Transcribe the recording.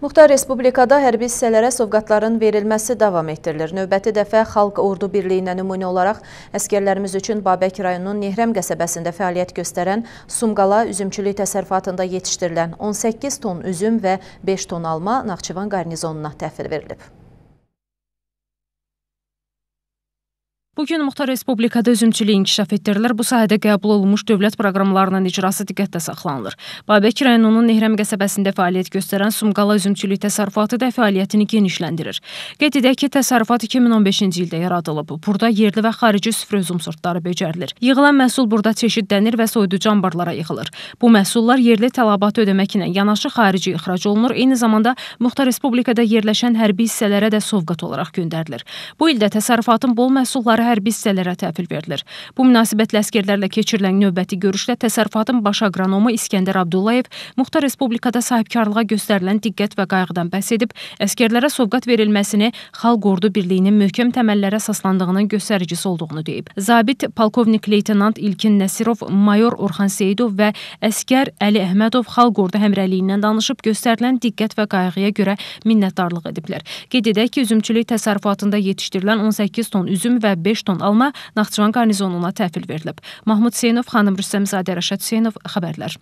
Muxtar Respublikada hərbi hissələrə sovqatların verilməsi davam etdirilir. Növbəti dəfə Xalq Ordu Birliyinə nümunə olaraq əskərlərimiz üçün Babək rayonunun Nehrəm qəsəbəsində fəaliyyət göstərən Sumqala üzümçülük təsərrüfatında yetişdirilən 18 ton üzüm və 5 ton alma Naxçıvan qarnizonuna təhvil verilib. Bu gün Muxtar Respublikada üzümçülük inkişaf etdirilir. Bu sahədə qəbul olunmuş dövlət proqramlarının icrası diqqətdə saxlanılır. Babək rayonunun Nehrəm qəsəbəsində fəaliyyət göstərən Sumqala üzümçülük təsərrüfatı da fəaliyyətini genişləndirir. Qeyd edək ki, təsərrüfat 2015-ci ildə yaradılıb. Burada yerli və xarici süfrə üzüm sortları becərilir. Yığılan məhsul burada çeşidlənir və soyuducu anbarlara yığılır. Bu məhsullar yerli tələbatı ödəmək ilə yanaşı xarici ixrac olunur. Eyni zamanda Muxtar Respublikada yerləşən hərbi hissələrə də sovqat olaraq göndərilir. Bu ildə təsərrüfatın bol məhsulları hərbi hissələrə təhvil verilir. Bu münasibətlə əsgərlərlə keçirilən növbəti görüşdə təsərrüfatın baş aqronomu İskəndər Abdullayev muxtar respublikada sahibkarlığa göstərilən diqqət və qayğıdan bəhs edib, əsgərlərə sovqat verilməsini xalq ordu birliyinin möhkəm təməllərə əsaslandığının göstəricisi olduğunu deyib. Zabit polkovnik leytenant İlkin Nəsirov, mayor Orxan Seyidov və əsgər Əli Əhmədov xalq ordu həmrəyliyindən danışıb göstərilən diqqət və qayğıya görə minnətdarlıq ediblər. Qeyd edək ki, üzümçülük təsərrüfatında yetişdirilən 18 ton üzüm və 5 5 ton alma Naxçıvan qarnizonuna təhvil verilib. Mahmud Hüseynov, Xanım Rüstəmzadə, Rəşad Hüseynov xəbərlər.